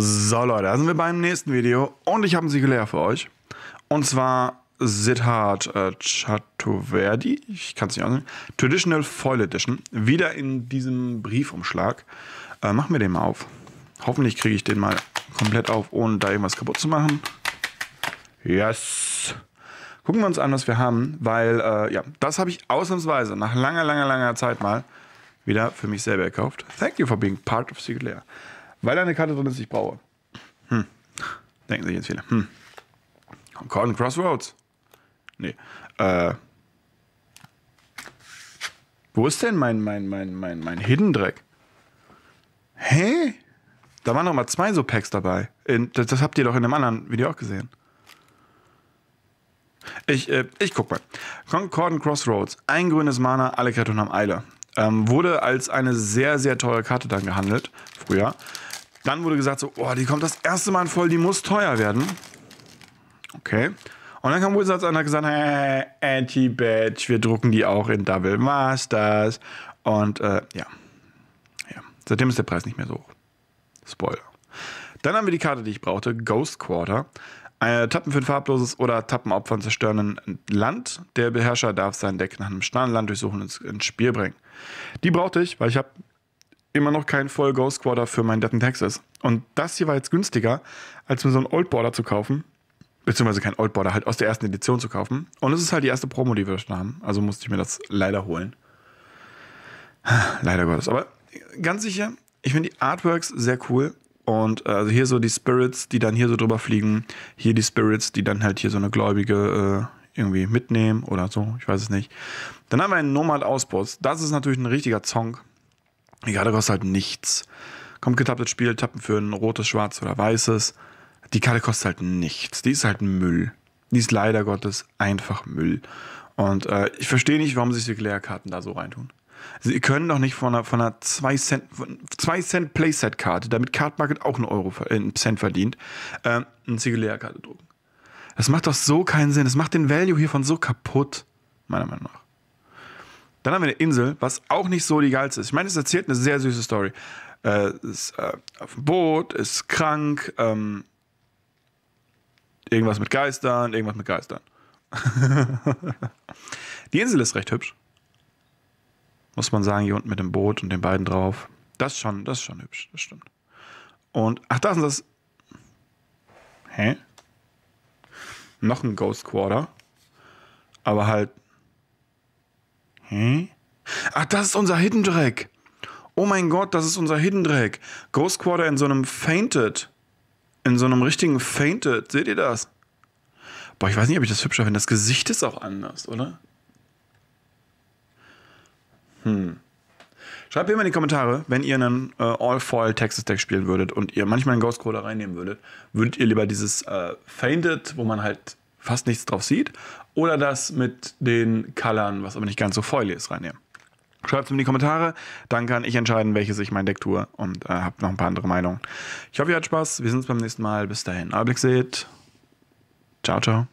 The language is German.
So Leute, da sind wir beim nächsten Video und ich habe ein Singulär für euch. Und zwar Siddharth äh, Chaturvedi, ich kann es nicht aussehen, Traditional Foil Edition, wieder in diesem Briefumschlag. Äh, machen wir den mal auf. Hoffentlich kriege ich den mal komplett auf, ohne da irgendwas kaputt zu machen. Yes! Gucken wir uns an, was wir haben, weil, äh, ja, das habe ich ausnahmsweise nach langer, langer, langer Zeit mal wieder für mich selber gekauft. Thank you for being part of Secret Lair. Weil da eine Karte drin ist, die ich brauche. Hm. Denken sich jetzt viele. Hm. Corden Crossroads? Nee. Äh. Wo ist denn mein, mein, mein, mein, mein Hidden Dreck? Hä? Da waren noch mal zwei so Packs dabei. In, das, das, habt ihr doch in einem anderen Video auch gesehen. Ich, äh, ich guck mal. Concordant Crossroads. Ein grünes Mana, alle Kreaturen haben Eile. Ähm, wurde als eine sehr, sehr teure Karte dann gehandelt. Früher. Dann wurde gesagt, so, oh, die kommt das erste Mal voll, die muss teuer werden. Okay. Und dann kam Wizards an und hat gesagt, hey, Anti-Badge, wir drucken die auch in Double Masters. Und äh, ja. ja. Seitdem ist der Preis nicht mehr so hoch. Spoiler. Dann haben wir die Karte, die ich brauchte, Ghost Quarter. Äh, tappen für ein farbloses oder Tappenopfer und zerstören Land. Der Beherrscher darf sein Deck nach einem Sternland durchsuchen und ins Spiel bringen. Die brauchte ich, weil ich habe immer noch keinen Voll Ghost Quarter für meinen Dead in Texas. Und das hier war jetzt günstiger, als mir so einen Old Border zu kaufen. Beziehungsweise kein Old Border, halt aus der ersten Edition zu kaufen. Und es ist halt die erste Promo, die wir schon haben. Also musste ich mir das leider holen. Leider Gottes. Aber ganz sicher, ich finde die Artworks sehr cool. Und äh, also hier so die Spirits, die dann hier so drüber fliegen. Hier die Spirits, die dann halt hier so eine gläubige äh, irgendwie mitnehmen oder so. Ich weiß es nicht. Dann haben wir einen Nomad Auspost. Das ist natürlich ein richtiger Zong. Egal, da kostet halt nichts. Kommt getapptes Spiel, tappen für ein rotes, schwarz oder weißes. Die Karte kostet halt nichts. Die ist halt Müll. Die ist leider Gottes einfach Müll. Und äh, ich verstehe nicht, warum sich die Leerkarten da so reintun. Sie können doch nicht von einer, von einer 2 Cent, Cent Playset-Karte, damit Card Market auch einen, Euro, äh, einen Cent verdient, äh, eine Sigilea-Karte drucken. Das macht doch so keinen Sinn. Das macht den Value hiervon so kaputt, meiner Meinung nach. Dann haben wir eine Insel, was auch nicht so die geilste ist. Ich meine, es erzählt eine sehr süße Story. Äh, ist äh, auf dem Boot, ist krank, ähm, irgendwas mit Geistern, irgendwas mit Geistern. die Insel ist recht hübsch. Muss man sagen, hier unten mit dem Boot und den beiden drauf. Das ist schon, das ist schon hübsch, das stimmt. Und, ach, da ist das. Hä? Noch ein Ghost Quarter. Aber halt hm? Ach, das ist unser Hidden Drag. Oh mein Gott, das ist unser Hidden Drag. Ghost Quarter in so einem Fainted. In so einem richtigen Fainted. Seht ihr das? Boah, ich weiß nicht, ob ich das hübscher finde. Das Gesicht ist auch anders, oder? Hm. Schreibt mir mal in die Kommentare, wenn ihr einen äh, All-Foil Texas Deck spielen würdet und ihr manchmal einen Ghost Quarter reinnehmen würdet, würdet ihr lieber dieses äh, Fainted, wo man halt fast nichts drauf sieht, oder das mit den Colors, was aber nicht ganz so foily ist, reinnehmen. Schreibt es mir in die Kommentare, dann kann ich entscheiden, welches ich mein Deck tue und äh, habt noch ein paar andere Meinungen. Ich hoffe, ihr hattet Spaß. Wir sehen uns beim nächsten Mal. Bis dahin. Augenblick seht. Ciao, ciao.